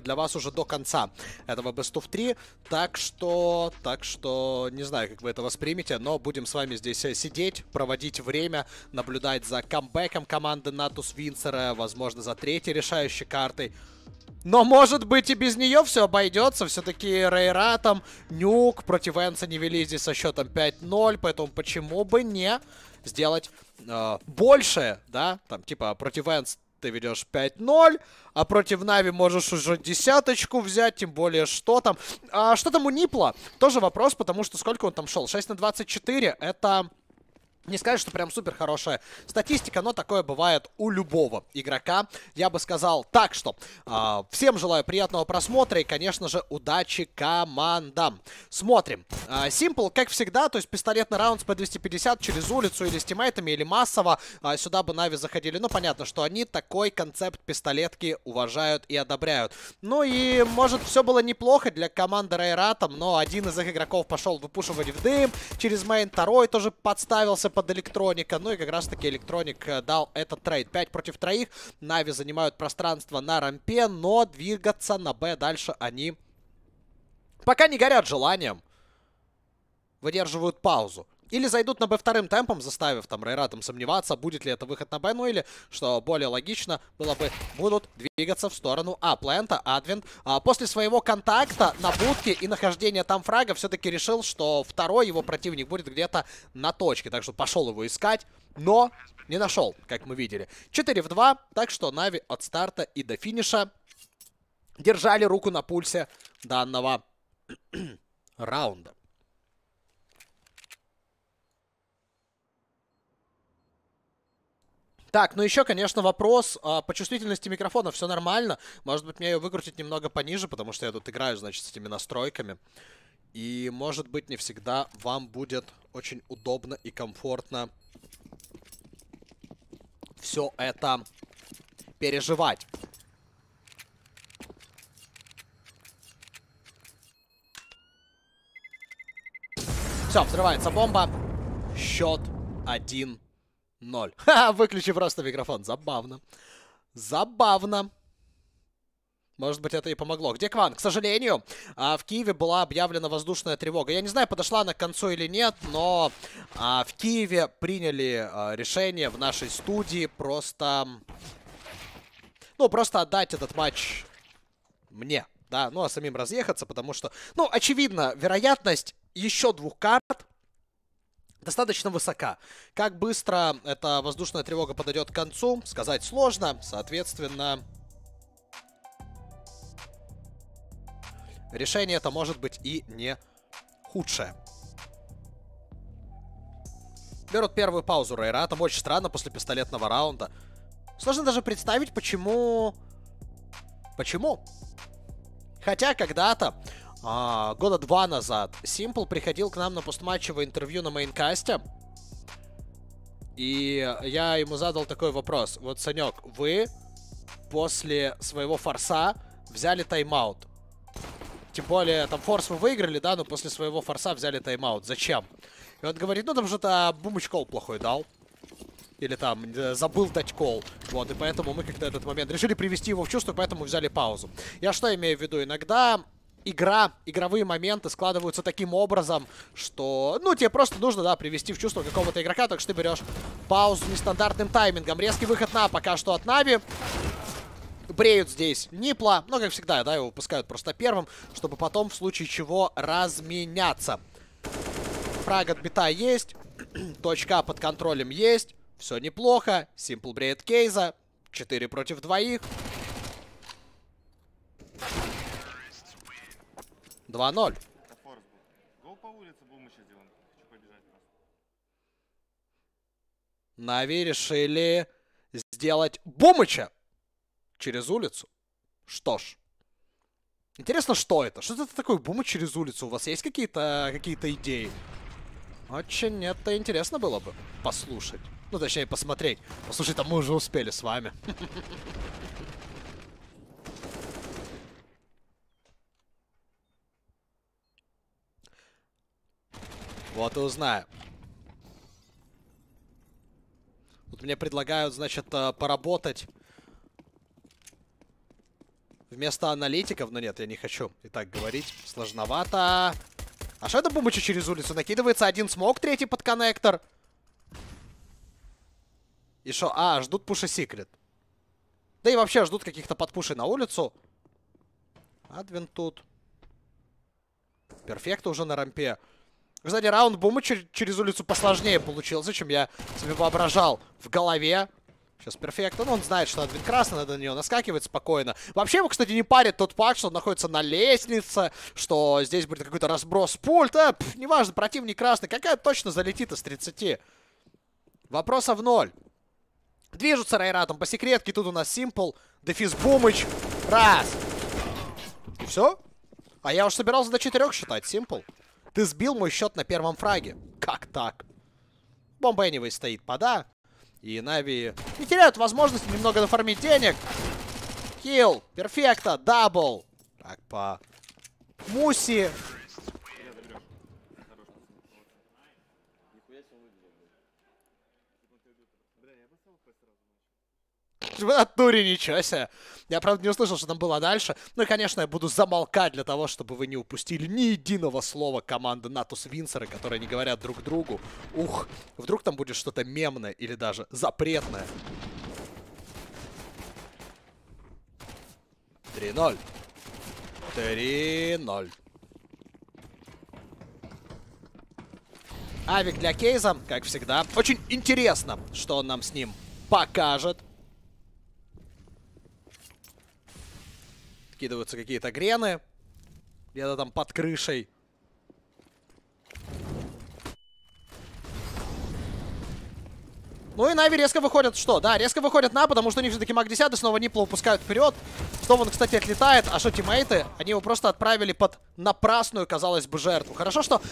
записывать для вас уже до конца этого Best of 3. Так что, так что, не знаю, как вы это воспримете, но будем с вами здесь э, сидеть, проводить время, наблюдать за камбэком команды Натус Винцера, возможно, за третьей решающей картой. Но, может быть, и без нее все обойдется. Все-таки Рейра там, Нюк против Энса не вели здесь со счетом 5-0. Поэтому почему бы не сделать э, больше, да? Там, типа, против Энс ты ведешь 5-0, а против Нави можешь уже десяточку взять, тем более что там. А что там у Нипла? Тоже вопрос, потому что сколько он там шел? 6 на 24, это... Не сказать, что прям супер хорошая статистика, но такое бывает у любого игрока, я бы сказал. Так что, э, всем желаю приятного просмотра и, конечно же, удачи командам. Смотрим. Симпл, а, э, как всегда, то есть пистолетный раунд с P250 через улицу или с тиммейтами, или массово. Э, сюда бы Нави заходили. Ну, понятно, что они такой концепт пистолетки уважают и одобряют. Ну и, может, все было неплохо для команды Рейратом, но один из их игроков пошел выпушивать в дым через мейн, второй тоже подставился подстроиться под электроника. Ну и как раз таки электроник э, дал этот трейд. 5 против троих. Нави занимают пространство на рампе, но двигаться на Б дальше они пока не горят желанием. Выдерживают паузу. Или зайдут на Б вторым темпом, заставив там Райратом сомневаться, будет ли это выход на Б, ну или, что более логично, было бы, будут двигаться в сторону А. Плента, Адвент. А, после своего контакта на будке и нахождения там фрага все-таки решил, что второй его противник будет где-то на точке. Так что пошел его искать, но не нашел, как мы видели. 4 в 2, так что Нави от старта и до финиша держали руку на пульсе данного раунда. Так, ну еще, конечно, вопрос а, по чувствительности микрофона. Все нормально. Может быть, мне ее выкрутить немного пониже, потому что я тут играю, значит, с этими настройками. И, может быть, не всегда вам будет очень удобно и комфортно все это переживать. Все, взрывается бомба. Счет 1-0. Ноль. Ха, выключи просто микрофон. Забавно. Забавно. Может быть, это и помогло. Где Кван? К сожалению, а, в Киеве была объявлена воздушная тревога. Я не знаю, подошла она к концу или нет, но а, в Киеве приняли а, решение в нашей студии просто... Ну, просто отдать этот матч мне, да, ну, а самим разъехаться, потому что, ну, очевидно, вероятность еще двух карт достаточно высока. Как быстро эта воздушная тревога подойдет к концу, сказать сложно. Соответственно, решение это может быть и не худшее. Берут первую паузу Рейра. Там очень странно после пистолетного раунда. Сложно даже представить, почему... Почему? Хотя когда-то а, года два назад Simple приходил к нам на постматчевое интервью на мейнкасте. И я ему задал такой вопрос. Вот, Санек, вы после своего форса взяли тайм-аут. Тем более, там форс вы выиграли, да, но после своего форса взяли тайм-аут. Зачем? И он говорит, ну там что-то бумочкол плохой дал. Или там э, забыл дать кол. Вот, и поэтому мы как-то этот момент решили привести его в чувство, поэтому взяли паузу. Я что имею в виду? Иногда игра, игровые моменты складываются таким образом, что, ну, тебе просто нужно, да, привести в чувство какого-то игрока, так что ты берешь паузу нестандартным таймингом. Резкий выход на пока что от Нави. Бреют здесь Нипла, но, как всегда, да, его пускают просто первым, чтобы потом, в случае чего, разменяться. Фраг от бита есть, точка а под контролем есть, все неплохо, Симпл бреет Кейза, 4 против двоих. 2-0. Нави решили сделать бумыча через улицу. Что ж. Интересно, что это? Что это такое бумы через улицу? У вас есть какие-то какие, -то, идеи? Очень это интересно было бы послушать. Ну, точнее, посмотреть. Послушать-то а мы уже успели с вами. Вот и узнаем. Тут мне предлагают, значит, э, поработать вместо аналитиков. Но ну нет, я не хочу и так говорить. Сложновато. А что это бумыча через улицу? Накидывается один смог, третий под коннектор. И что? А, ждут пуша секрет. Да и вообще ждут каких-то подпушей на улицу. Адвин тут. Перфект уже на рампе. Кстати, раунд бума через улицу посложнее получился, чем я себе воображал в голове. Сейчас перфект. Ну, он знает, что адвин красный, надо на него наскакивать спокойно. Вообще его, кстати, не парит тот факт, что он находится на лестнице, что здесь будет какой-то разброс пульта. Э, Пфф, неважно, противник красный. Какая точно залетит из 30? Вопросов ноль. Движутся Райратом по секретке. Тут у нас Симпл, Дефис Бумыч. Раз. И все? А я уж собирался до четырех считать. Симпл. Ты сбил мой счет на первом фраге. Как так? Бомба Anyway стоит пода. И Нави не теряют возможности немного нафармить денег. Килл. Перфекта. Дабл. Так, по Муси. В натуре ничего себе. Я, правда, не услышал, что там было дальше. Ну и, конечно, я буду замолкать для того, чтобы вы не упустили ни единого слова команды Натус Винсера, которые не говорят друг другу. Ух, вдруг там будет что-то мемное или даже запретное. 3-0. 3-0. Авик для Кейза, как всегда. Очень интересно, что он нам с ним покажет. вкидываются какие-то грены. Где-то там под крышей. Ну и Нави резко выходят что? Да, резко выходят на, потому что у них все-таки маг 10 снова Нипла упускают вперед. Снова он, кстати, отлетает. А что тиммейты? Они его просто отправили под напрасную, казалось бы, жертву. Хорошо, что...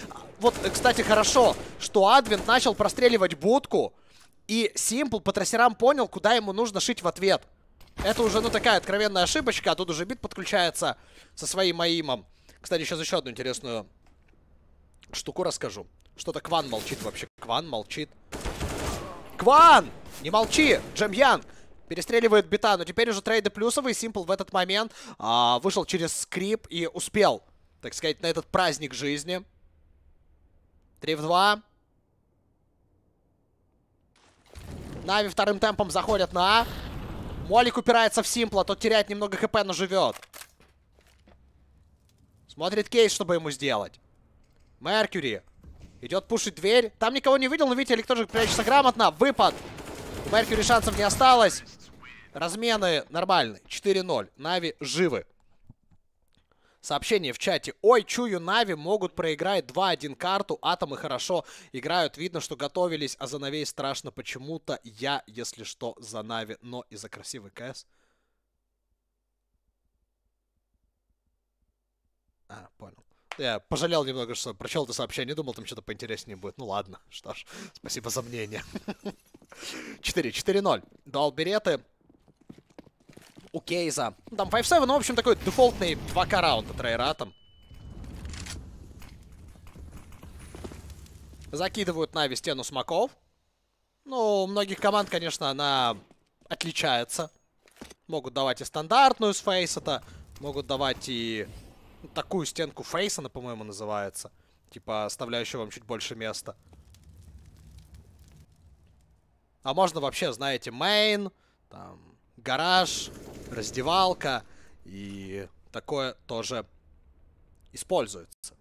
Вот, кстати, хорошо, что адвин начал простреливать будку. И Симпл по трассерам понял, куда ему нужно шить в ответ. Это уже, ну, такая откровенная ошибочка. А тут уже бит подключается со своим моимом. Кстати, сейчас еще одну интересную штуку расскажу. Что-то Кван молчит вообще. Кван молчит. Кван! Не молчи! Джем Янг! Перестреливает бита, но теперь уже трейды плюсовые. Симпл в этот момент а, вышел через скрип и успел, так сказать, на этот праздник жизни. 3 в 2. Нави вторым темпом заходят на а. Молик упирается в Симпла, тот теряет немного хп, но живет. Смотрит кейс, чтобы ему сделать. Меркьюри. Идет пушить дверь. Там никого не видел, но видите, Элик тоже прячется грамотно. Выпад. Меркьюри шансов не осталось. Размены нормальные. 4-0. Нави живы. Сообщение в чате. Ой, чую, Нави могут проиграть 2-1 карту. Атомы хорошо играют. Видно, что готовились, а за Навей страшно почему-то. Я, если что, за Нави, но и за красивый КС. А, понял. Я пожалел немного, что прочел это сообщение, думал, там что-то поинтереснее будет. Ну ладно, что ж, спасибо за мнение. 4-4-0. Дал береты у Кейза. Ну, там 5-7, ну, в общем, такой дефолтный 2К раунда трейратом. Закидывают Нави стену смоков. Ну, у многих команд, конечно, она отличается. Могут давать и стандартную с фейса-то, могут давать и такую стенку фейса, она, по-моему, называется. Типа, оставляющую вам чуть больше места. А можно вообще, знаете, мейн, там, гараж, раздевалка, и такое тоже используется.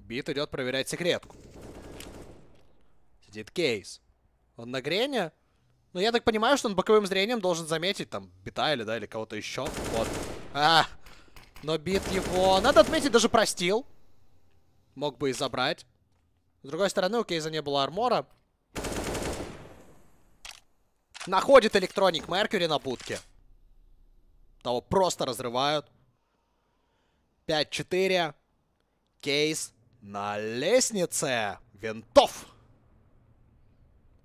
Бит идет проверять секретку. Сидит Кейс. Он на грене? Ну, я так понимаю, что он боковым зрением должен заметить, там, бита или, да, или кого-то еще. Вот. А! Но бит его... Надо отметить, даже простил. Мог бы и забрать. С другой стороны, у Кейза не было армора. Находит электроник Меркьюри на будке. Того просто разрывают. 5-4. Кейс на лестнице. Винтов.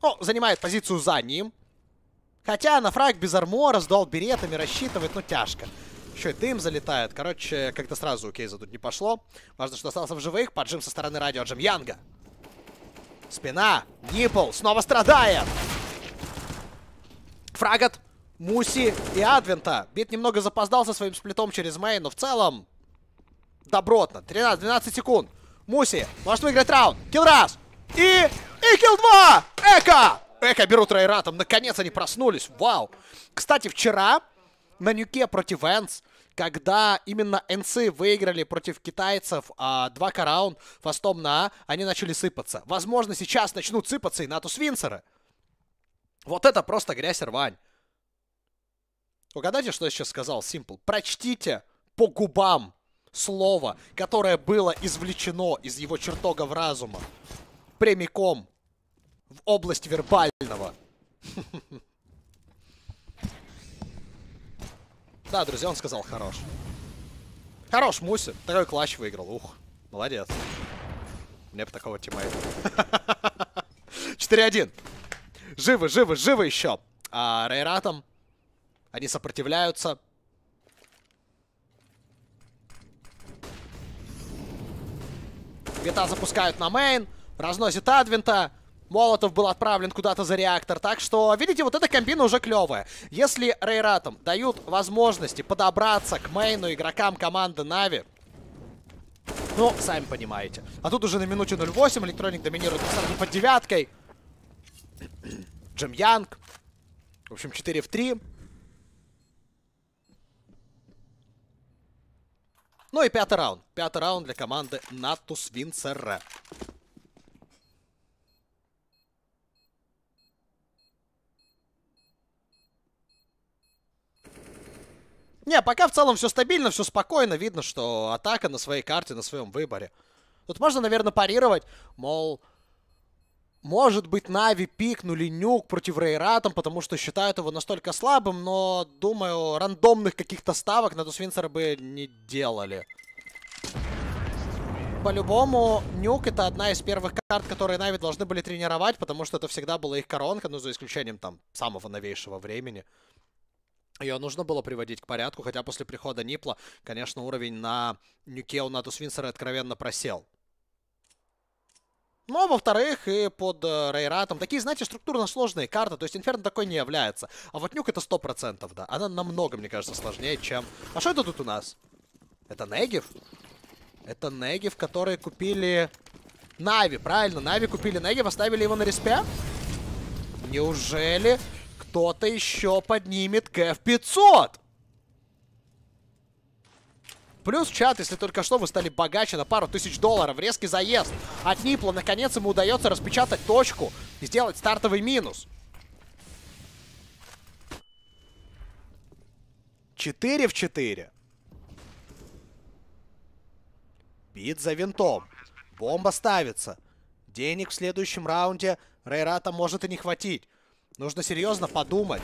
О, ну, занимает позицию за ним. Хотя на фраг без армора, с дуал беретами рассчитывать, ну, тяжко. Еще и дым залетает. Короче, как-то сразу у Кейза тут не пошло. Важно, что остался в живых. Поджим со стороны радио Джим Янга. Спина. Нипл снова страдает. Фрагат, Муси и Адвента. Бит немного запоздал со своим сплитом через мейн, но в целом добротно. 13-12 секунд. Муси может выиграть раунд. Килл раз. И... И килл два! Эко! Эко берут рейратом. Наконец они проснулись. Вау. Кстати, вчера на нюке против Энс, когда именно НС выиграли против китайцев а, два караунд фастом на А, они начали сыпаться. Возможно, сейчас начнут сыпаться и Натус Винсеры. Вот это просто грязь рвань. Угадайте, что я сейчас сказал, Simple. Прочтите по губам слово, которое было извлечено из его чертогов разума. Прямиком в область вербального. Да, друзья, он сказал хорош. Хорош, Муси. Такой клатч выиграл. Ух, молодец. Мне бы такого тиммейта. 4-1. Живы, живы, живы еще. А, Рейратом. Они сопротивляются. Винта запускают на мейн. Разносит Адвинта. Молотов был отправлен куда-то за реактор. Так что, видите, вот эта комбина уже клевая. Если Рейратом дают возможности подобраться к мейну игрокам команды Нави, ну, сами понимаете. А тут уже на минуте 08 электроник доминирует сразу под девяткой. Джим Янг. В общем, 4 в 3. Ну и пятый раунд. Пятый раунд для команды Натус Винцере. Не, пока в целом все стабильно, все спокойно. Видно, что атака на своей карте, на своем выборе. Тут можно, наверное, парировать, мол, может быть, Нави пикнули нюк против Рейратом, потому что считают его настолько слабым, но, думаю, рандомных каких-то ставок на Дусвинсера бы не делали. По-любому, нюк это одна из первых карт, которые Нави должны были тренировать, потому что это всегда была их коронка, ну, за исключением там самого новейшего времени. Ее нужно было приводить к порядку, хотя после прихода Нипла, конечно, уровень на нюке у Натус Винсера откровенно просел. Но, ну, а во-вторых, и под э, Рейратом. Такие, знаете, структурно сложные карты. То есть Инферно такой не является. А вот Нюк это 100%, да. Она намного, мне кажется, сложнее, чем... А что это тут у нас? Это Негив? Это Негив, которые купили... Нави, правильно. Нави купили Негив, оставили его на респе. Неужели кто-то еще поднимет КФ-500? Плюс чат, если только что вы стали богаче на пару тысяч долларов. Резкий заезд от Нипла. Наконец ему удается распечатать точку и сделать стартовый минус. 4 в 4. Бит за винтом. Бомба ставится. Денег в следующем раунде Рейрата может и не хватить. Нужно серьезно подумать.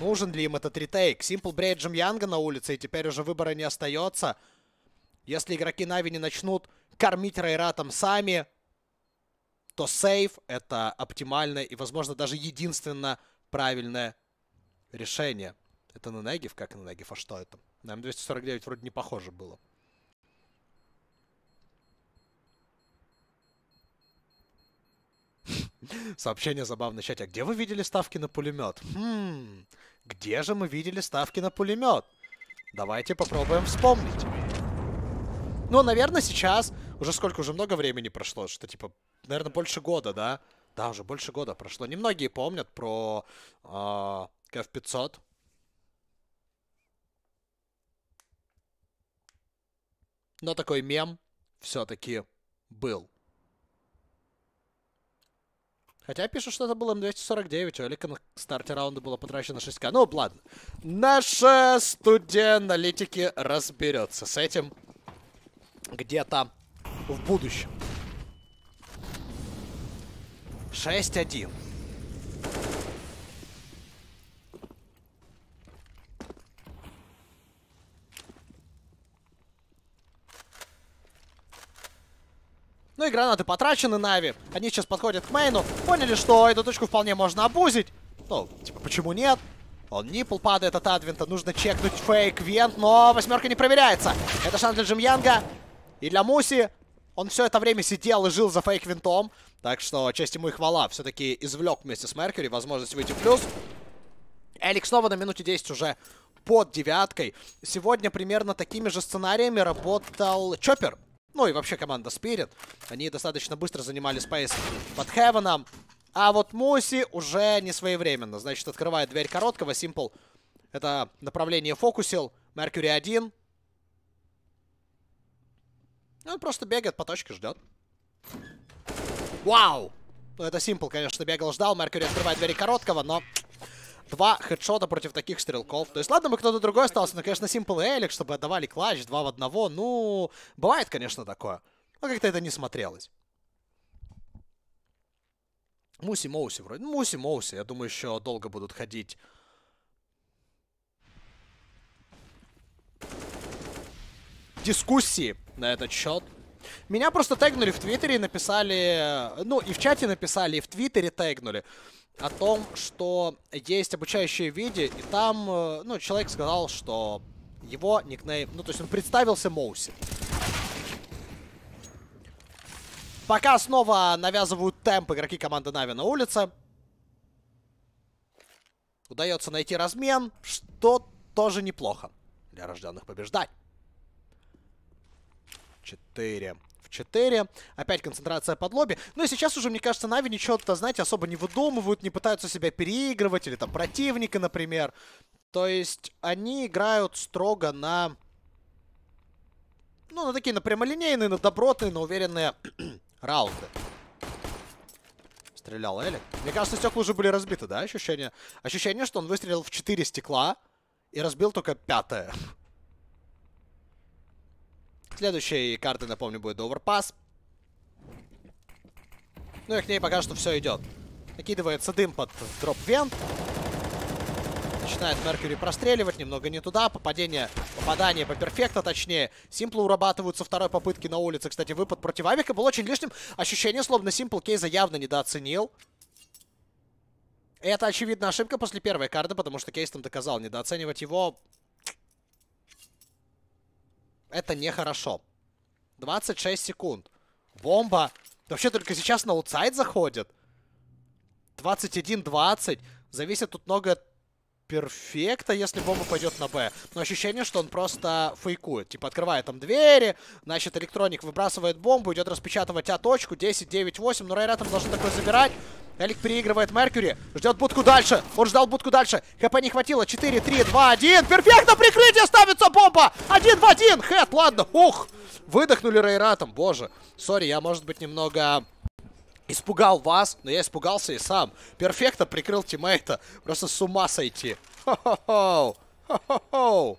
Нужен ли им этот ретейк? Симпл бреет Джим Янга на улице, и теперь уже выбора не остается. Если игроки Нави не начнут кормить Райратом сами, то сейв это оптимальное и, возможно, даже единственно правильное решение. Это на Негив? Как на Негив? А что это? На М249 вроде не похоже было. Сообщение забавно в чате. А где вы видели ставки на пулемет? Хм, где же мы видели ставки на пулемет? Давайте попробуем вспомнить. Ну, наверное, сейчас, уже сколько, уже много времени прошло, что, типа, наверное, больше года, да? Да, уже больше года прошло. Немногие помнят про э, а, КФ-500. Но такой мем все-таки был. Хотя пишут, что это было М249, у Элика на а старте раунда было потрачено 6к. Ну, ладно. Наша студия аналитики разберется с этим где-то в будущем. 6-1. Ну и гранаты потрачены Нави. Они сейчас подходят к мейну. Поняли, что эту точку вполне можно обузить. Ну, типа, почему нет? Он Нипл падает от адвента. Нужно чекнуть фейк Вент, но восьмерка не проверяется. Это шанс для Джимьянга и для Муси. Он все это время сидел и жил за фейк винтом. Так что честь ему и хвала. Все-таки извлек вместе с Меркьюри возможность выйти в плюс. Элик снова на минуте 10 уже под девяткой. Сегодня примерно такими же сценариями работал Чоппер ну и вообще команда Spirit, они достаточно быстро занимали спейс под Хевеном. А вот Муси уже не своевременно. Значит, открывает дверь короткого. Симпл это направление фокусил. Меркьюри один. Ну, он просто бегает по точке, ждет. Вау! Ну, это Симпл, конечно, бегал, ждал. Меркьюри открывает двери короткого, но Два хедшота против таких стрелков. То есть, ладно, бы кто-то другой остался, но, конечно, Simple Элик, чтобы отдавали клатч, два в одного. Ну, бывает, конечно, такое. Но как-то это не смотрелось. Муси Моуси вроде. Ну, Муси Моуси, я думаю, еще долго будут ходить. Дискуссии на этот счет. Меня просто тегнули в Твиттере и написали... Ну, и в чате написали, и в Твиттере тегнули о том, что есть обучающие видео, и там, э, ну, человек сказал, что его никнейм... Ну, то есть он представился Моуси. Пока снова навязывают темп игроки команды Нави на улице. Удается найти размен, что тоже неплохо для рожденных побеждать. Четыре в 4. Опять концентрация под лобби. Ну и сейчас уже, мне кажется, Нави ничего-то, знаете, особо не выдумывают, не пытаются себя переигрывать или там противника, например. То есть они играют строго на... Ну, на такие, на прямолинейные, на добротные, на уверенные раунды стрелял Элик. Мне кажется, стекла уже были разбиты, да, ощущение? Ощущение, что он выстрелил в 4 стекла и разбил только пятое. Следующей картой, напомню, будет Overpass. Ну и к ней пока что все идет. Накидывается дым под дроп-вент. Начинает Меркьюри простреливать, немного не туда. Попадение, попадание по перфекта, точнее. Симплы урабатываются второй попытки на улице. Кстати, выпад против Авика был очень лишним. Ощущение, словно Симпл Кейза явно недооценил. Это, очевидно, ошибка после первой карты, потому что Кейс там доказал недооценивать его это нехорошо. 26 секунд. Бомба. Вообще только сейчас на аутсайд заходит. 21-20. Зависит тут много от перфекта, если бомба пойдет на Б. Но ощущение, что он просто фейкует. Типа открывает там двери, значит, электроник выбрасывает бомбу, идет распечатывать А-точку. 10, 9, 8. Но Райра должен такой забирать. Элик переигрывает Меркьюри. Ждет будку дальше. Он ждал будку дальше. ХП не хватило. 4, 3, 2, 1. Перфектно прикрытие ставится бомба. 1 в 1. Хэт, ладно. Ух. Выдохнули Рейратом. Боже. Сори, я, может быть, немного Испугал вас, но я испугался и сам. Перфекта прикрыл тиммейта. Просто с ума сойти. Хо-хо-хо. Хо-хо-хо.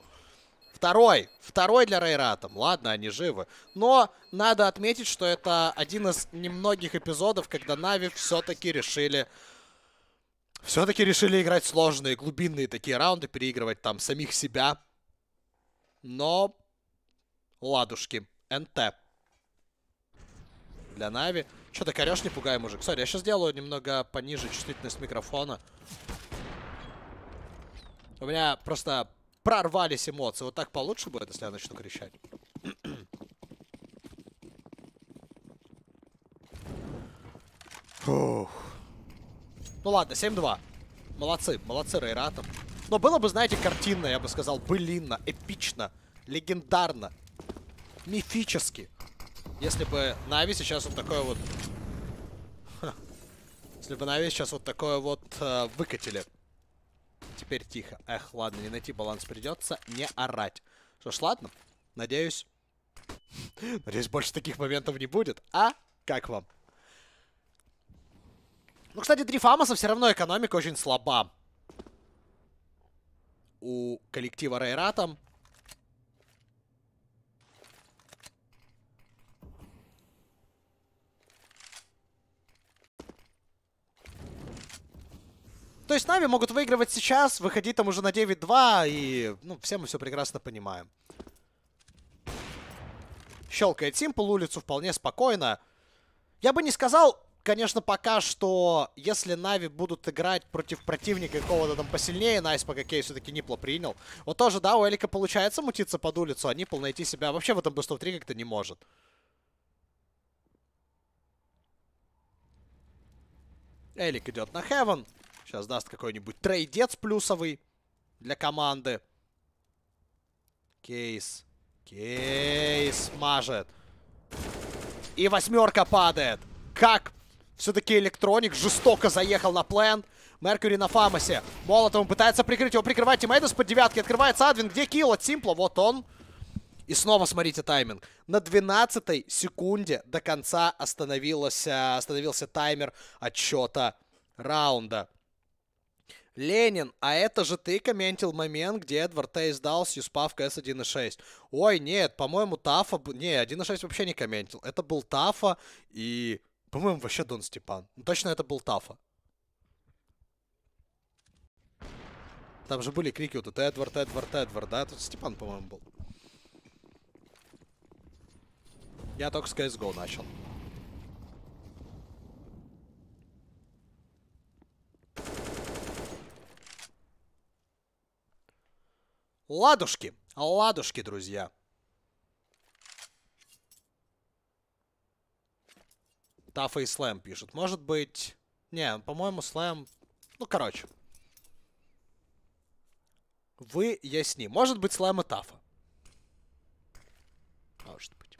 Второй. Второй для Рейратом. Ладно, они живы. Но надо отметить, что это один из немногих эпизодов, когда Нави все-таки решили... Все-таки решили играть сложные, глубинные такие раунды, переигрывать там самих себя. Но... Ладушки. НТ. Для Нави. Че ты корешь, не пугай, мужик. Сори, я сейчас сделаю немного пониже чувствительность микрофона. У меня просто прорвались эмоции. Вот так получше будет, если я начну кричать. Фух. Ну ладно, 7-2. Молодцы, молодцы Рейратом. Но было бы, знаете, картинно, я бы сказал, былинно, эпично, легендарно, мифически. Если бы Нави сейчас вот такое вот... Если бы Нави сейчас вот такое вот э, выкатили. Теперь тихо. Эх, ладно, не найти баланс придется, не орать. Что ж, ладно. Надеюсь... Надеюсь, больше таких моментов не будет. А? Как вам? Ну, кстати, три Фамоса все равно экономика очень слаба. У коллектива Рейра там То есть Нави могут выигрывать сейчас, выходить там уже на 9-2, и ну, все мы все прекрасно понимаем. Щелкает Симпл, улицу вполне спокойно. Я бы не сказал, конечно, пока что, если Нави будут играть против противника какого-то там посильнее, Найс пока Кей все-таки Нипла принял. Вот тоже, да, у Элика получается мутиться под улицу, а Нипл найти себя вообще в этом Best of 3 как-то не может. Элик идет на Хевен. Сейчас даст какой-нибудь трейдец плюсовый для команды. Кейс. Кейс мажет. И восьмерка падает. Как все-таки Электроник жестоко заехал на план. Меркьюри на фамасе молотом пытается прикрыть его. Прикрывает тиммейт из-под девятки. Открывается Адвин. Где килл от Симпла? Вот он. И снова смотрите тайминг. На 12 секунде до конца остановился, э, остановился таймер отсчета раунда. Ленин, а это же ты комментил момент, где Эдвард Тейс дал Юспав КС 1.6. Ой, нет, по-моему, Тафа... Не, 1.6 вообще не комментил. Это был Тафа и... По-моему, вообще Дон Степан. Ну, точно это был Тафа. Там же были крики вот это Эдвард, Эдвард, Эдвард, да? Тут Степан, по-моему, был. Я только с CSGO начал. Ладушки. Ладушки, друзья. Тафа и Слэм пишут. Может быть... Не, по-моему, Слэм... Ну, короче. Вы ясни. Может быть, Слэм и Тафа. Может быть.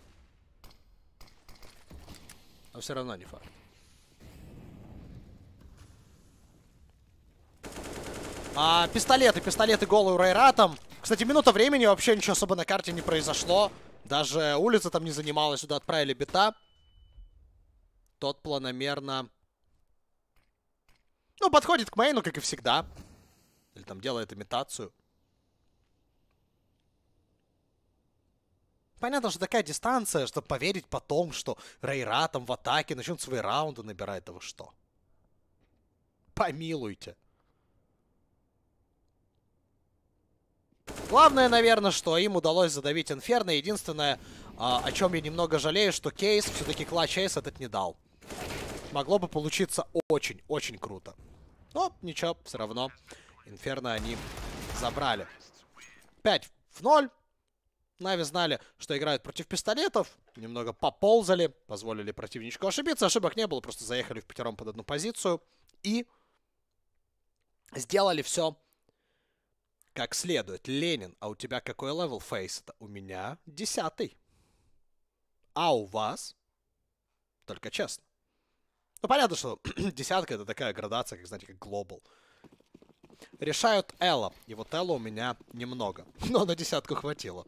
Но а все равно не факт. А, пистолеты, пистолеты голую Райратом. Кстати, минута времени, вообще ничего особо на карте не произошло. Даже улица там не занималась, сюда отправили бита. Тот планомерно... Ну, подходит к мейну, как и всегда. Или там делает имитацию. Понятно, что такая дистанция, чтобы поверить потом, что Рейра там в атаке начнет свои раунды набирать, да вы что? Помилуйте. Главное, наверное, что им удалось задавить Инферно. Единственное, а, о чем я немного жалею, что кейс, все-таки клатч кейс этот не дал. Могло бы получиться очень-очень круто. Но ничего, все равно. Инферно они забрали. 5 в 0. Нави знали, что играют против пистолетов. Немного поползали, позволили противничку ошибиться. Ошибок не было, просто заехали в пятером под одну позицию. И сделали все как следует. Ленин, а у тебя какой левел фейс-то? У меня десятый. А у вас? Только честно. Ну, понятно, что десятка это такая градация, как, знаете, как глобал. Решают Элла. И вот Элла у меня немного. Но на десятку хватило.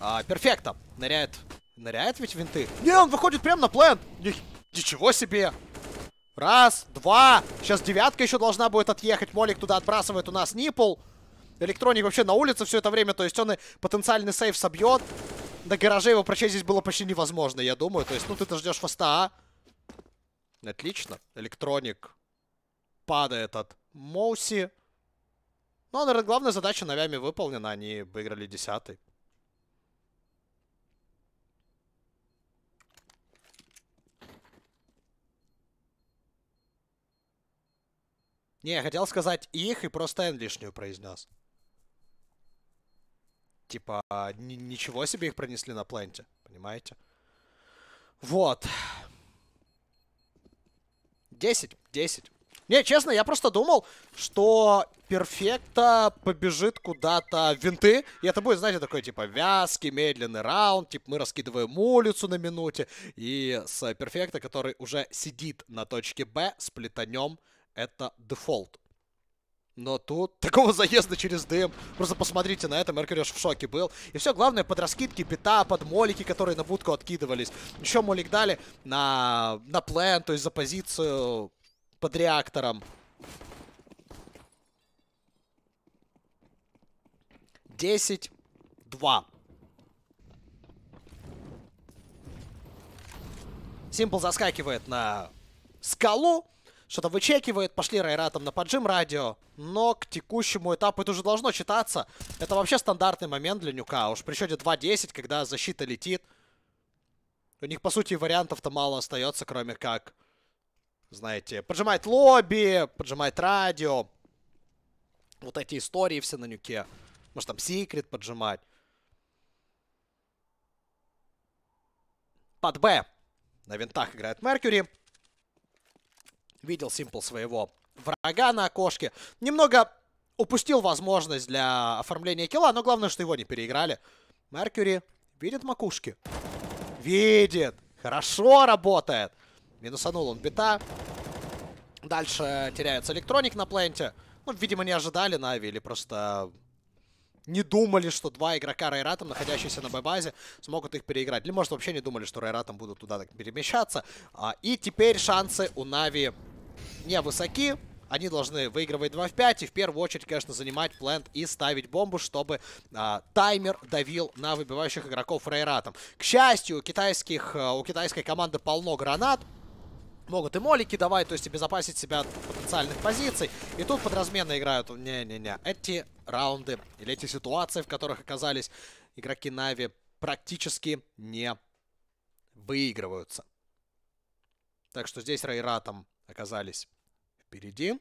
А, перфекта. Ныряет. Ныряет ведь винты? Не, он выходит прямо на план. Ничего себе. Раз, два. Сейчас девятка еще должна будет отъехать. Молик туда отбрасывает у нас Нипл. Электроник вообще на улице все это время, то есть он и потенциальный сейф собьет. на гараже его прочесть здесь было почти невозможно, я думаю. То есть, ну ты-то ждешь фаста, а? Отлично. Электроник падает от Моуси. Ну, а, наверное, главная задача Навями выполнена, они выиграли десятый. Не, я хотел сказать их и просто N лишнюю произнес. Типа, ничего себе их пронесли на пленте, понимаете? Вот. 10, 10. Не, честно, я просто думал, что перфекта побежит куда-то в винты. И это будет, знаете, такой, типа, вязкий, медленный раунд. Типа, мы раскидываем улицу на минуте. И с перфекта, который уже сидит на точке Б, с сплетанем это дефолт. Но тут такого заезда через дым. Просто посмотрите на это, Меркурий в шоке был. И все главное, под раскидки бита, под молики, которые на будку откидывались. Еще молик дали на, на плен, то есть за позицию под реактором. 10-2. Симпл заскакивает на скалу что-то вычекивает. Пошли Райратом на поджим радио. Но к текущему этапу это уже должно читаться. Это вообще стандартный момент для Нюка. Уж при счете 2-10, когда защита летит. У них, по сути, вариантов-то мало остается, кроме как, знаете, поджимать лобби, поджимать радио. Вот эти истории все на нюке. Может, там секрет поджимать. Под Б. На винтах играет Меркьюри. Видел Simple своего врага на окошке. Немного упустил возможность для оформления килла, но главное, что его не переиграли. Меркьюри видит макушки. Видит. Хорошо работает. Минусанул он бита. Дальше теряется электроник на пленте. Ну, видимо, не ожидали Нави или просто не думали, что два игрока Райратом, находящиеся на Б-базе, смогут их переиграть. Или, может, вообще не думали, что Райратом будут туда так перемещаться. А, и теперь шансы у Нави не высоки. Они должны выигрывать 2 в 5 и в первую очередь, конечно, занимать плент и ставить бомбу, чтобы а, таймер давил на выбивающих игроков рейратом. К счастью, у, китайских, а, у китайской команды полно гранат. Могут и молики давать, то есть обезопасить себя от потенциальных позиций. И тут подразменно играют. Не-не-не, эти раунды или эти ситуации, в которых оказались игроки Нави, практически не выигрываются. Так что здесь Рейратом оказались впереди.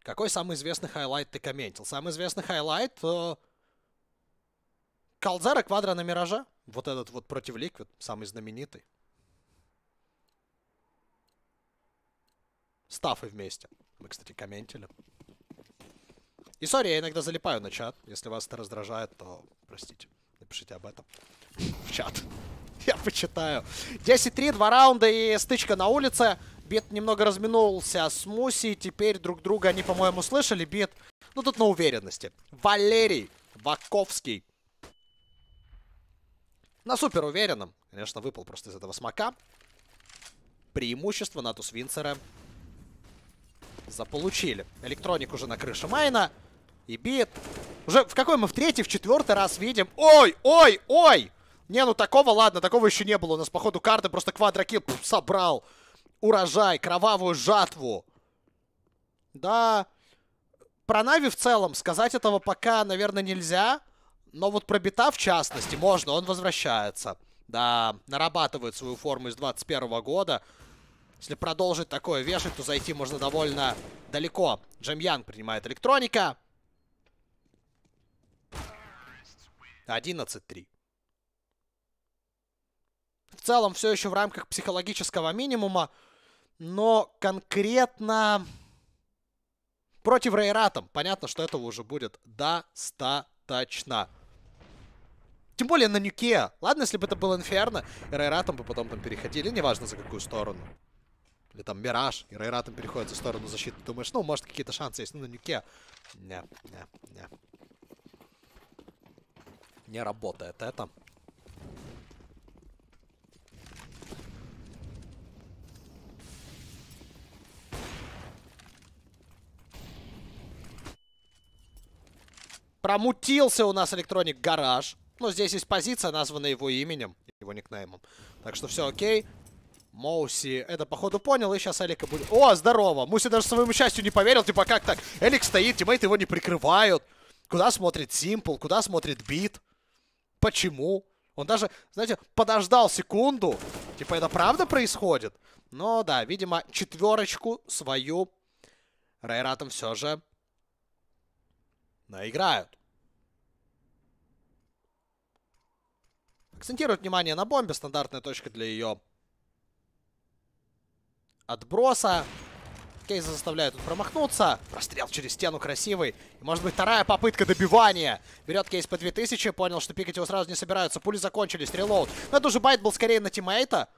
Какой самый известный хайлайт ты комментил? Самый известный хайлайт... Э, Калзара Квадра на Мираже. Вот этот вот против Ликвид, самый знаменитый. стафы вместе. Мы, кстати, комментили. И сори, я иногда залипаю на чат. Если вас это раздражает, то простите. Напишите об этом в чат. Я почитаю. 10-3, два раунда и стычка на улице. Бит немного разминулся с Муси. Теперь друг друга они, по-моему, слышали. Бит, ну тут на уверенности. Валерий Ваковский. На супер уверенном. Конечно, выпал просто из этого смока. Преимущество Натус Винцера заполучили. Электроник уже на крыше майна. И бит. Уже в какой мы в третий, в четвертый раз видим. Ой, ой, ой! Не, ну такого, ладно, такого еще не было. У нас, походу, карты просто квадрокил пф, собрал. Урожай, кровавую жатву. Да. Про Нави в целом сказать этого пока, наверное, нельзя. Но вот про бита, в частности, можно, он возвращается. Да, нарабатывает свою форму из 21 -го года. Если продолжить такое вешать, то зайти можно довольно далеко. Джем Янг принимает электроника. 11-3. В целом все еще в рамках психологического минимума, но конкретно против Рейратом. Понятно, что этого уже будет достаточно. Тем более на нюке. Ладно, если бы это было Инферно, и Рейратом бы потом там переходили, неважно за какую сторону. Или там Мираж, и Райратом переходит за сторону защиты. Думаешь, ну, может, какие-то шансы есть, ну, на нюке. Не, не, не. Не работает это. Промутился у нас электроник гараж. Но здесь есть позиция, названная его именем, его никнеймом. Так что все окей. Моуси это, походу, понял, и сейчас Элика будет... О, здорово! Муси даже своему счастью не поверил, типа, как так? Элик стоит, тиммейты его не прикрывают. Куда смотрит Симпл, куда смотрит Бит? Почему? Он даже, знаете, подождал секунду. Типа, это правда происходит? Но да, видимо, четверочку свою Рейратом все же наиграют. Акцентирует внимание на бомбе. Стандартная точка для ее отброса. Кейза заставляет тут промахнуться. Прострел через стену красивый. И, может быть, вторая попытка добивания. Берет Кейс по 2000. Понял, что пикать его сразу не собираются. Пули закончились. Релоуд. Но это уже байт был скорее на тиммейта.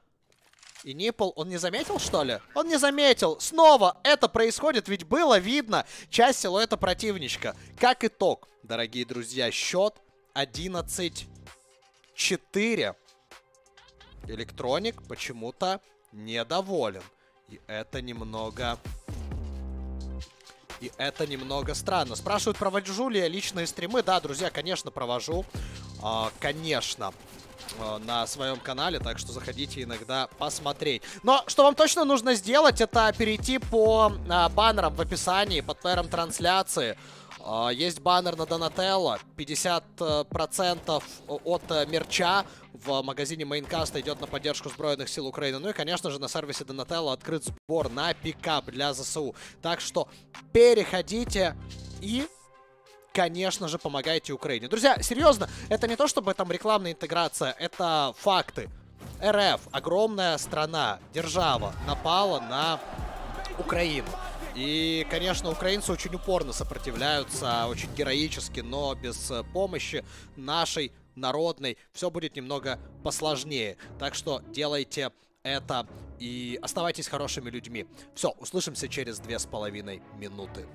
И Нипл, он не заметил, что ли? Он не заметил. Снова это происходит, ведь было видно часть силуэта противничка. Как итог, дорогие друзья, счет 11-4. Электроник почему-то недоволен. И это немного... И это немного странно. Спрашивают, провожу ли я личные стримы. Да, друзья, конечно, провожу. А, конечно а, на своем канале, так что заходите иногда посмотреть. Но что вам точно нужно сделать, это перейти по а, баннерам в описании под плеером трансляции. А, есть баннер на Донателло. 50% э, э, от э, мерча в магазине Майнкаста идет на поддержку Сбройных сил Украины. Ну и, конечно же, на сервисе Донателло открыт сбор на пикап для ЗСУ. Так что переходите и конечно же, помогайте Украине. Друзья, серьезно, это не то, чтобы там рекламная интеграция, это факты. РФ, огромная страна, держава, напала на Украину. И, конечно, украинцы очень упорно сопротивляются, очень героически, но без э, помощи нашей народной все будет немного посложнее. Так что делайте это и оставайтесь хорошими людьми. Все, услышимся через две с половиной минуты.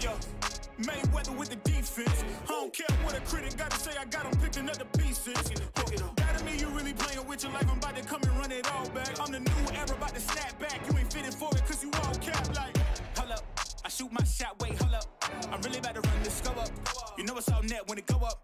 Yeah. Mayweather with the defense. I don't care what a critic gotta say, I got him up the pieces. Oh, that to me, you really playing with your life. I'm about to come and run it all back. I'm the new era, about to snap back. You ain't fitting for it, cause you all cap like. Hold up, I shoot my shot, wait, hold up. I'm really about to run this go up. You know it's all net when it go up.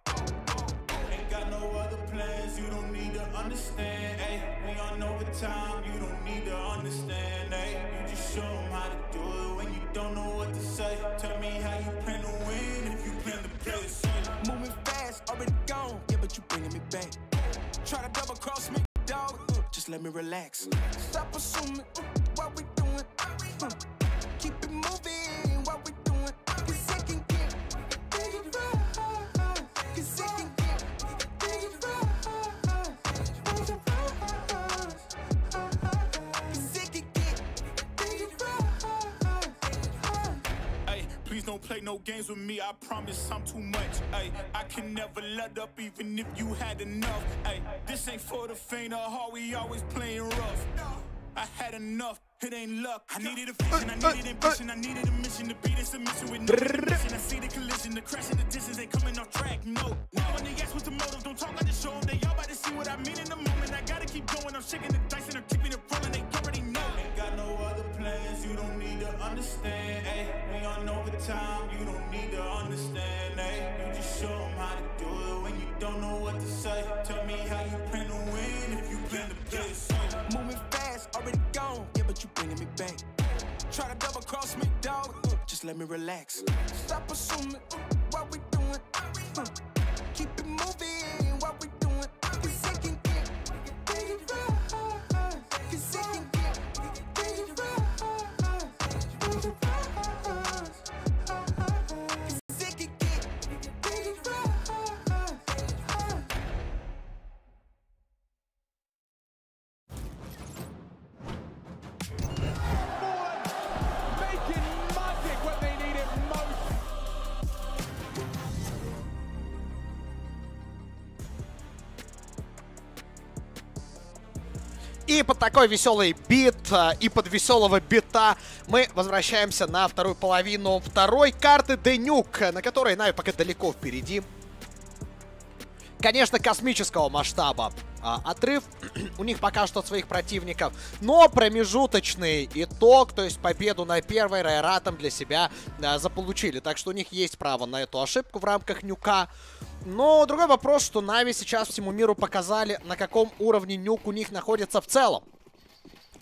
Ain't got no other plans, you don't need to understand, ayy. We on overtime, you don't need to understand, ayy. You just show them how to do it when you don't know what to say. Tell me how you plan to win if you plan to play the same. Moving fast, already gone, yeah, but you bringing me back. Try to double cross me, dog, uh, just let me relax. Stop assuming, uh, why we don't play no games with me, I promise I'm too much. Ay, I can never let up even if you had enough. Ay, this ain't for the faint of heart, we always playing rough. I had enough, it ain't luck. I needed a vision, I needed ambition, I needed a mission to be this submission with no ambition. I see the collision, the crash in the distance, ain't coming off track, no. Now when they ask with the motive, don't talk like the show, they all about to see what I mean in the moment. I gotta keep going, I'm shaking the dice and I'm keeping it rolling, they already know. Ain't got no other plans, you don't need to understand, ayy time, you don't need to understand, eh? You just show them how to do it when you don't know what to say. Tell me how you plan to win if you plan to play safe. Moving fast, already gone, yeah, but you bringing me back. Try to double cross me, dog. Just let me relax. Stop assuming what we doing. Keep it moving. такой веселый бит. Э, и под веселого бита мы возвращаемся на вторую половину второй карты Денюк, на которой Нави пока далеко впереди. Конечно, космического масштаба а, отрыв у них пока что от своих противников. Но промежуточный итог, то есть победу на первой Райратом для себя а, заполучили. Так что у них есть право на эту ошибку в рамках нюка. Но другой вопрос, что Нави сейчас всему миру показали, на каком уровне нюк у них находится в целом.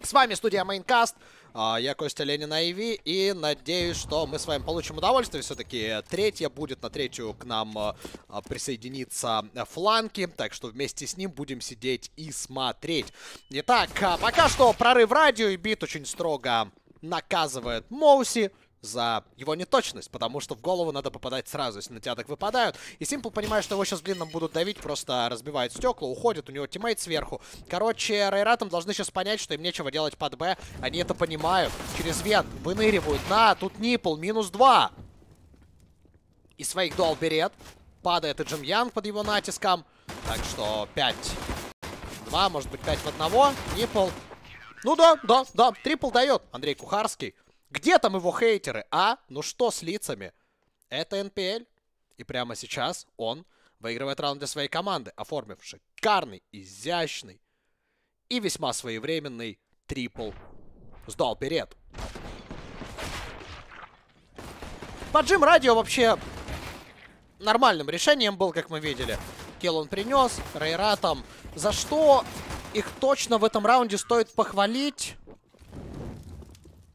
С вами студия Майнкаст. Я Костя Ленин Айви, и надеюсь, что мы с вами получим удовольствие. Все-таки третья будет, на третью к нам а, а, присоединиться фланки, так что вместе с ним будем сидеть и смотреть. Итак, а, пока что прорыв радио и бит очень строго наказывает Моуси за его неточность, потому что в голову надо попадать сразу, если на тебя так выпадают. И Симпл понимает, что его сейчас длинным будут давить, просто разбивает стекла, уходит, у него тиммейт сверху. Короче, Райратам должны сейчас понять, что им нечего делать под Б. Они это понимают. Через Вен выныривают. На, тут Нипл, минус 2. И своих дол берет. Падает и Джим Янг под его натиском. Так что 5. 2, может быть 5 в одного. Нипл. Ну да, да, да, трипл дает Андрей Кухарский. Где там его хейтеры, а? Ну что с лицами? Это НПЛ. И прямо сейчас он выигрывает раунд для своей команды, оформив шикарный, изящный и весьма своевременный трипл. Сдал перед. Поджим радио вообще нормальным решением был, как мы видели. Кел он принес, Рейра там. За что их точно в этом раунде стоит похвалить?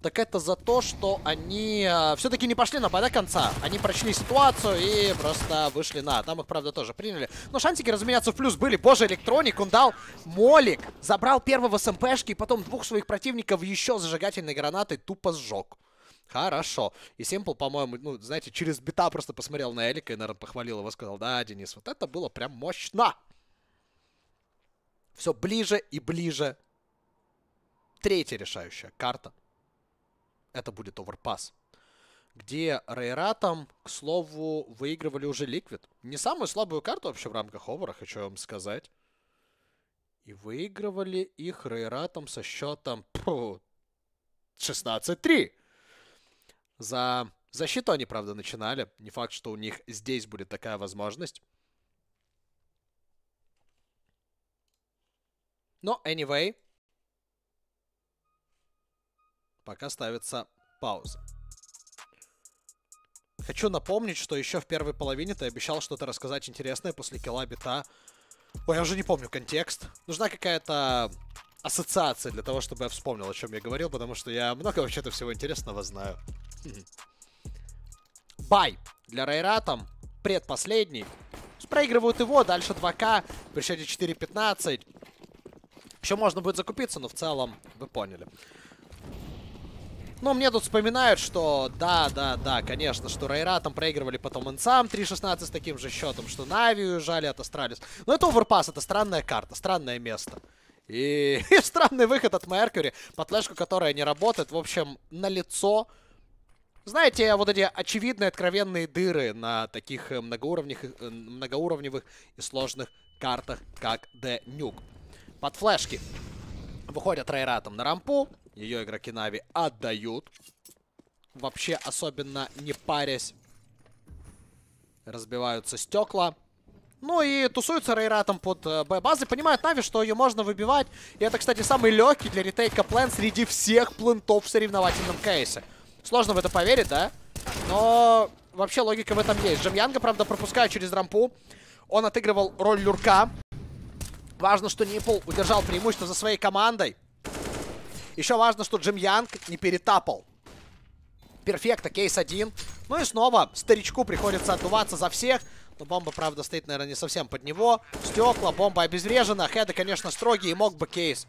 так это за то, что они э, все-таки не пошли на до конца. Они прочли ситуацию и просто вышли на. «А». Там их, правда, тоже приняли. Но шансики разменяться в плюс были. Боже, Электроник, он дал молик. Забрал первого СМПшки и потом двух своих противников еще зажигательной гранатой тупо сжег. Хорошо. И Симпл, по-моему, ну, знаете, через бита просто посмотрел на Элика и, наверное, похвалил его, сказал, да, Денис, вот это было прям мощно. Все ближе и ближе. Третья решающая карта это будет оверпас. Где Рейратом, к слову, выигрывали уже Ликвид. Не самую слабую карту вообще в рамках овера, хочу вам сказать. И выигрывали их Рейратом со счетом 16-3. За защиту они, правда, начинали. Не факт, что у них здесь будет такая возможность. Но, anyway, пока ставится пауза. Хочу напомнить, что еще в первой половине ты обещал что-то рассказать интересное после килла бита. Ой, я уже не помню контекст. Нужна какая-то ассоциация для того, чтобы я вспомнил, о чем я говорил, потому что я много вообще-то всего интересного знаю. Хм. Бай для Рейра, там предпоследний. Проигрывают его, дальше 2К, при счете 4-15. Еще можно будет закупиться, но в целом вы поняли. Но мне тут вспоминают, что да, да, да, конечно, что Райра там проигрывали потом Инсам 3-16 с таким же счетом, что Нави уезжали от Астралис. Но это оверпас, это странная карта, странное место. И, и странный выход от Меркьюри, подлежку которая не работает, в общем, на лицо. Знаете, вот эти очевидные, откровенные дыры на таких э, многоуровневых, э, многоуровневых и сложных картах, как The Nuke. Под флешки. Выходят рейратом на рампу. Ее игроки Нави отдают. Вообще особенно не парясь. Разбиваются стекла. Ну и тусуются Рейратом под э, Б-базой. Понимают Нави, что ее можно выбивать. И это, кстати, самый легкий для ретейка план среди всех плентов в соревновательном кейсе. Сложно в это поверить, да? Но вообще логика в этом есть. Джамьянга, правда, пропускает через рампу. Он отыгрывал роль люрка. Важно, что Нипл удержал преимущество за своей командой. Еще важно, что Джим Янг не перетапал. Перфекта, кейс один. Ну и снова старичку приходится отдуваться за всех. Но бомба, правда, стоит, наверное, не совсем под него. Стекла, бомба обезврежена. Хеды, конечно, строгие, мог бы кейс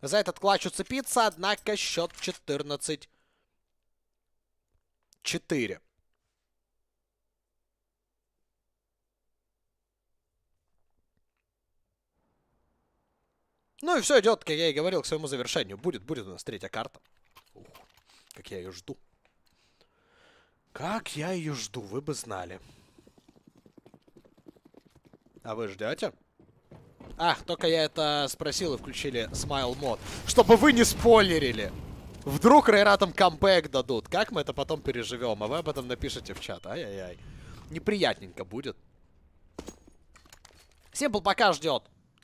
за этот клатч уцепиться. Однако счет 14-4. Ну и все идет, как я и говорил, к своему завершению. Будет, будет у нас третья карта. Ух, как я ее жду. Как я ее жду, вы бы знали. А вы ждете? Ах, только я это спросил и включили смайл мод. Чтобы вы не спойлерили. Вдруг Рейратам камбэк дадут. Как мы это потом переживем? А вы об этом напишите в чат. Ай-яй-яй. Неприятненько будет. Симпл пока ждет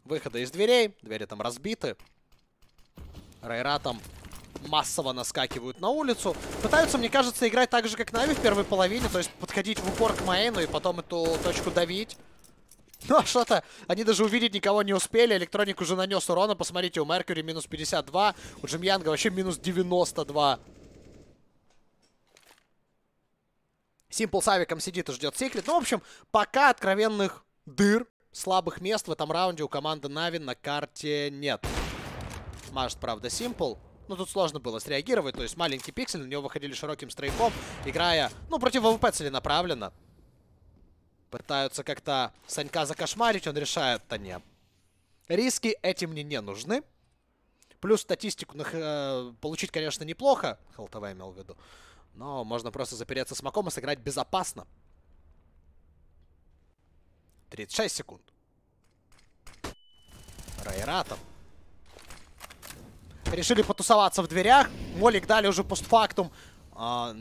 выхода из дверей. Двери там разбиты. Райра там массово наскакивают на улицу. Пытаются, мне кажется, играть так же, как Нави в первой половине. То есть подходить в упор к Маэну и потом эту точку давить. ну а что-то, они даже увидеть никого не успели. Электроник уже нанес урона. Посмотрите, у Меркьюри минус 52. У Джимьянга вообще минус 92. Симпл с авиком сидит и ждет секрет. Ну, в общем, пока откровенных дыр Слабых мест в этом раунде у команды Нави на карте нет. Машет, правда, simple, Но ну, тут сложно было среагировать. То есть маленький пиксель, на него выходили широким стрейком, играя, ну, против ВВП целенаправленно. Пытаются как-то Санька закошмарить, он решает, то не. Риски эти мне не нужны. Плюс статистику э, получить, конечно, неплохо, ХЛТВ имел в виду. Но можно просто запереться с Маком и сыграть безопасно. 36 секунд. Райратом. Решили потусоваться в дверях. Молик дали уже постфактум э,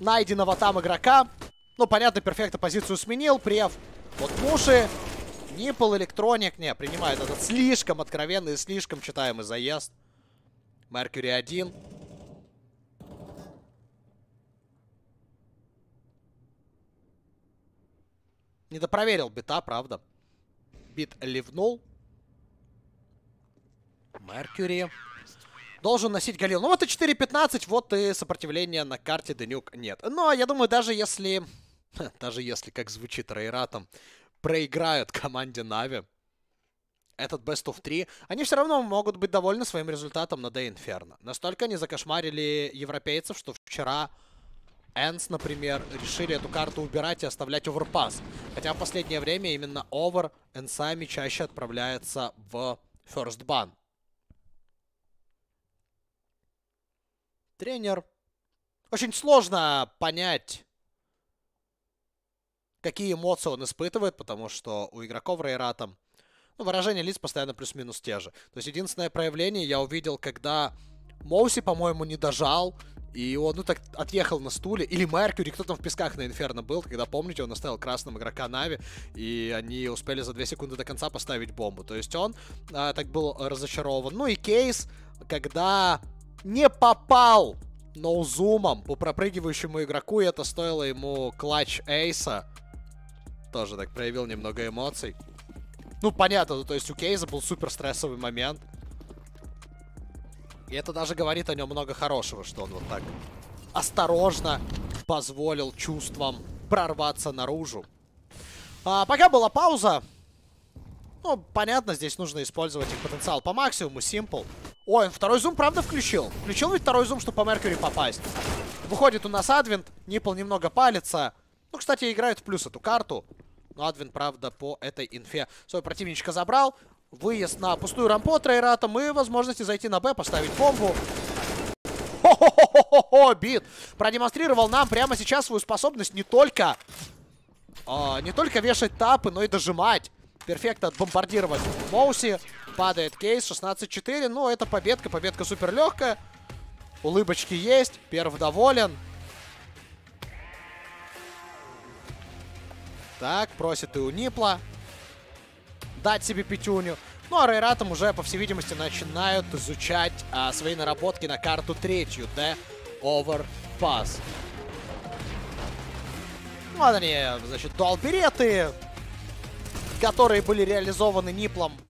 найденного там игрока. Ну, понятно, перфекта позицию сменил. Прев Вот Муши. Нипл Электроник, не, принимает этот слишком откровенный, слишком читаемый заезд. Меркьюри 1. Не допроверил бита, правда. Бит ливнул. Меркьюри. Должен носить Галил. Ну вот и 4.15, вот и сопротивления на карте Денюк нет. Но ну, а я думаю, даже если... Даже если, как звучит Рейратом, проиграют команде Нави этот Best of 3, они все равно могут быть довольны своим результатом на Day Inferno. Настолько они закошмарили европейцев, что вчера Энс, например, решили эту карту убирать и оставлять оверпас. Хотя в последнее время именно овер Энсами чаще отправляется в first ban. Тренер. Очень сложно понять, какие эмоции он испытывает, потому что у игроков Рейрата ну, выражение лиц постоянно плюс-минус те же. То есть единственное проявление я увидел, когда Моуси, по-моему, не дожал и он, ну, так отъехал на стуле. Или Меркьюри, кто там в песках на Инферно был, когда, помните, он оставил красным игрока Нави, и они успели за 2 секунды до конца поставить бомбу. То есть он а, так был разочарован. Ну и кейс, когда не попал ноузумом по пропрыгивающему игроку, и это стоило ему клатч Эйса. Тоже так проявил немного эмоций. Ну, понятно, то есть у Кейза был супер стрессовый момент. И это даже говорит о нем много хорошего, что он вот так осторожно позволил чувствам прорваться наружу. А, пока была пауза. Ну, понятно, здесь нужно использовать их потенциал по максимуму, simple. Ой, он второй зум, правда, включил? Включил ведь второй зум, чтобы по Меркьюри попасть. Выходит у нас Адвент, Нипл немного палится. Ну, кстати, играют в плюс эту карту. Но Адвин, правда, по этой инфе свой противничка забрал. Выезд на пустую рампу трейратом и возможности зайти на Б, поставить бомбу. Хо-хо-хо-хо-хо! Бит продемонстрировал нам прямо сейчас свою способность не только... Э, не только вешать тапы, но и дожимать. Перфектно отбомбардировать Моуси. Падает кейс 16-4. Ну, это победка. Победка супер легкая. Улыбочки есть. Перв доволен. Так, просит и у Нипла создать себе пятюню. Ну а Рейратом уже, по всей видимости, начинают изучать а, свои наработки на карту третью, да, Overpass. Вот они, значит, дуалбереты, которые были реализованы Ниплом